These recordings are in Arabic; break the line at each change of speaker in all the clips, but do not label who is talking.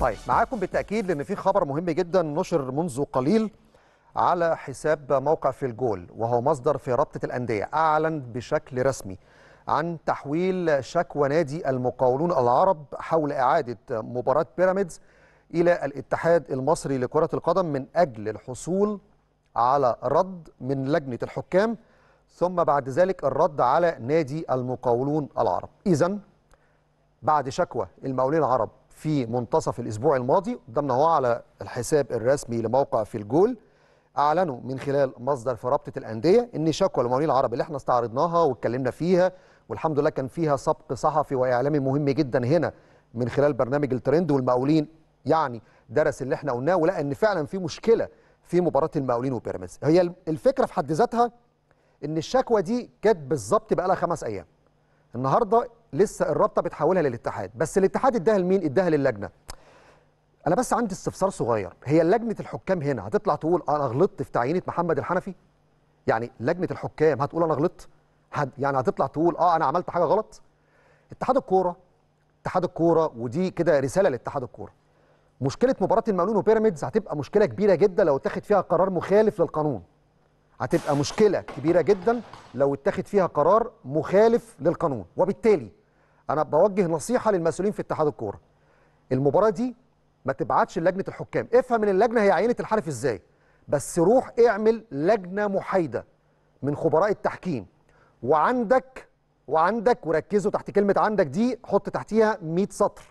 طيب معاكم بالتاكيد لان في خبر مهم جدا نشر منذ قليل على حساب موقع في الجول وهو مصدر في رابطه الانديه اعلن بشكل رسمي عن تحويل شكوى نادي المقاولون العرب حول اعاده مباراه بيراميدز الى الاتحاد المصري لكره القدم من اجل الحصول على رد من لجنه الحكام ثم بعد ذلك الرد على نادي المقاولون العرب اذا بعد شكوى المقاولين العرب في منتصف الأسبوع الماضي قدامنا هو على الحساب الرسمي لموقع في الجول أعلنوا من خلال مصدر في رابطة الأندية إن شكوى المقاولين العرب اللي احنا استعرضناها واتكلمنا فيها والحمد لله كان فيها سبق صحفي وإعلامي مهم جدا هنا من خلال برنامج الترند والمقاولين يعني درس اللي احنا قلناه ولقى إن فعلا في مشكلة في مباراة المقاولين وبيراميدز هي الفكرة في حد ذاتها إن الشكوى دي كانت بالظبط بقى لها خمس أيام النهارده لسه الرابطه بتحولها للاتحاد بس الاتحاد اداها لمين اداها للجنه انا بس عندي استفسار صغير هي لجنه الحكام هنا هتطلع تقول انا غلطت في تعيينه محمد الحنفي يعني لجنه الحكام هتقول انا غلطت هد يعني هتطلع تقول اه انا عملت حاجه غلط اتحاد الكوره اتحاد الكوره ودي كده رساله لاتحاد الكوره مشكله مباراه المالون وبيراميدز هتبقى مشكله كبيره جدا لو اتخذ فيها قرار مخالف للقانون هتبقى مشكله كبيره جدا لو اتخذ فيها قرار مخالف للقانون وبالتالي انا بوجه نصيحه للمسؤولين في اتحاد الكوره المباراه دي ما تبعتش لجنه الحكام افهم ان اللجنه هي عينه الحرف ازاي بس روح اعمل لجنه محايده من خبراء التحكيم وعندك وعندك وركزوا تحت كلمه عندك دي حط تحتيها 100 سطر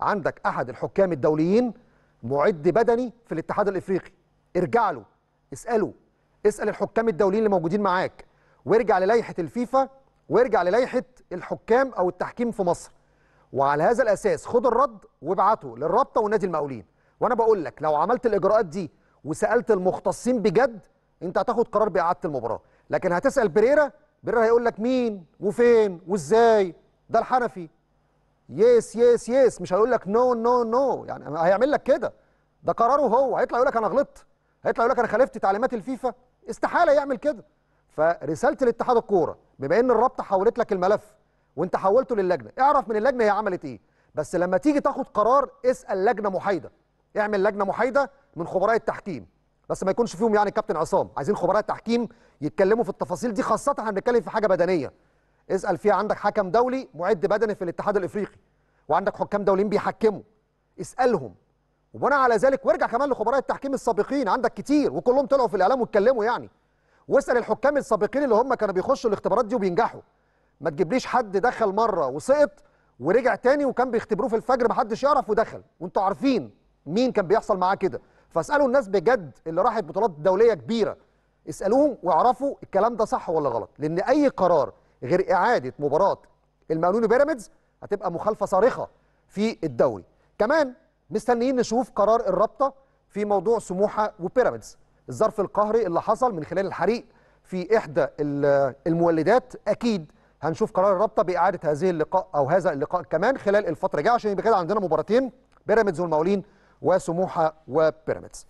عندك احد الحكام الدوليين معد بدني في الاتحاد الافريقي ارجع له اساله اسال الحكام الدوليين اللي موجودين معاك وارجع للائحه الفيفا وارجع للائحه الحكام او التحكيم في مصر وعلى هذا الاساس خد الرد وابعته للرابطه والنادي المقاولين وانا بقول لك لو عملت الاجراءات دي وسالت المختصين بجد انت هتاخد قرار باعاده المباراه لكن هتسال بريرا بريرا هيقول لك مين وفين وازاي ده الحنفي يس يس يس مش هيقول لك نو نو نو يعني هيعمل لك كده ده قراره هو هيطلع يقول لك انا غلطت هيطلع يقول لك انا خالفت تعليمات الفيفا استحاله يعمل كده فرساله الاتحاد الكوره بما ان الرابطه حولت لك الملف وانت حولته للجنه اعرف من اللجنه هي عملت ايه بس لما تيجي تاخد قرار اسال لجنه محايده اعمل لجنه محايده من خبراء التحكيم بس ما يكونش فيهم يعني كابتن عصام عايزين خبراء التحكيم يتكلموا في التفاصيل دي خاصه هنتكلم في حاجه بدنيه اسال فيها عندك حكم دولي معد بدني في الاتحاد الافريقي وعندك حكام دوليين بيحكموا اسالهم وبناء على ذلك وارجع كمان لخبراء التحكيم السابقين عندك كتير وكلهم طلعوا في الاعلام واتكلموا يعني واسال الحكام السابقين اللي هم كانوا بيخشوا الاختبارات دي وبينجحوا ما تجيبليش حد دخل مره وسقط ورجع تاني وكان بيختبروه في الفجر ما حدش يعرف ودخل وانتوا عارفين مين كان بيحصل معاه كده فاسالوا الناس بجد اللي راحت بطولات دوليه كبيره اسالوهم واعرفوا الكلام ده صح ولا غلط لان اي قرار غير اعاده مباراه المقاولون وبيراميدز هتبقى مخالفه صارخه في الدوري كمان مستنيين نشوف قرار الرابطه في موضوع سموحه وبيراميدز الظرف القهري اللي حصل من خلال الحريق في إحدى المولدات أكيد هنشوف قرار الرابطة بإعادة هذه اللقاء أو هذا اللقاء كمان خلال الفترة الجاية عشان يبقى كده عندنا مباراتين بيراميدز والمولين وسموحة وبيراميدز